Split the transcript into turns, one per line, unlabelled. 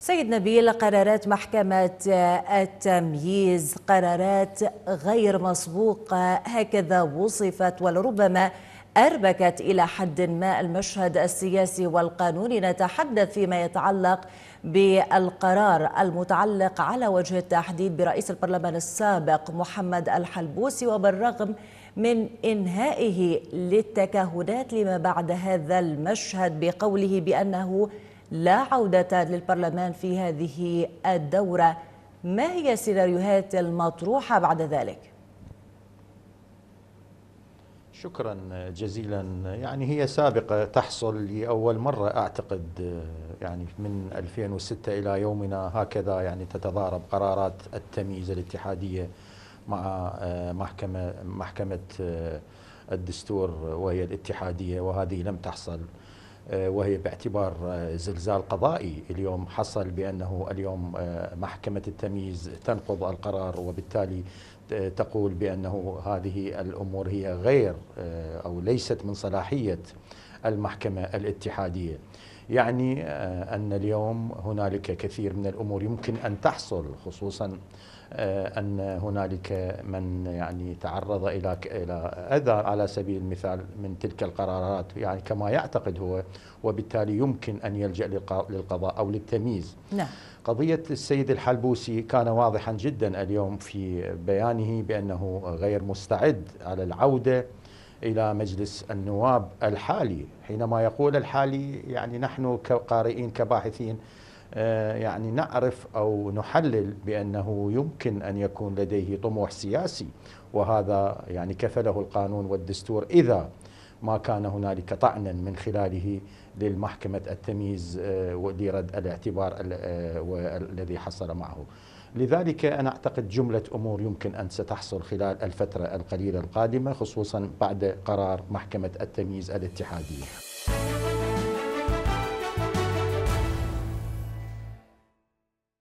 سيد نبيل قرارات محكمة التمييز قرارات غير مسبوقة هكذا وصفت ولربما أربكت إلى حد ما المشهد السياسي والقانوني نتحدث فيما يتعلق بالقرار المتعلق على وجه التحديد برئيس البرلمان السابق محمد الحلبوسي وبالرغم من إنهائه للتكهنات لما بعد هذا المشهد بقوله بأنه لا عودة للبرلمان في هذه الدورة ما هي السيناريوهات المطروحة بعد ذلك؟
شكرا جزيلا يعني هي سابقة تحصل لأول مرة أعتقد يعني من 2006 إلى يومنا هكذا يعني تتضارب قرارات التمييز الاتحادية مع آه، محكمة محكمة آه، الدستور وهي الاتحادية وهذه لم تحصل آه، وهي باعتبار آه، زلزال قضائي اليوم حصل بأنه اليوم آه، محكمة التمييز تنقض القرار وبالتالي تقول بأنه هذه الأمور هي غير أو ليست من صلاحية المحكمة الاتحادية يعني آه، أن اليوم هنالك كثير من الأمور يمكن أن تحصل خصوصا آه، أن هنالك من يعني تعرض إلى إلى أذى على سبيل المثال من تلك القرارات يعني كما يعتقد هو وبالتالي يمكن أن يلجأ للقضاء أو للتمييز نعم. قضية السيد الحلبوسي كان واضحا جدا اليوم في بيانه بأنه غير مستعد على العودة إلى مجلس النواب الحالي حينما يقول الحالي يعني نحن كقارئين كباحثين آه، يعني نعرف أو نحلل بأنه يمكن أن يكون لديه طموح سياسي وهذا يعني كفله القانون والدستور إذا ما كان هنالك طعنا من خلاله للمحكمة التمييز آه، ولرد الاعتبار آه، الذي حصل معه لذلك أنا أعتقد جملة أمور يمكن أن ستحصل خلال الفترة القليلة القادمة خصوصا بعد قرار محكمة التمييز
الاتحادية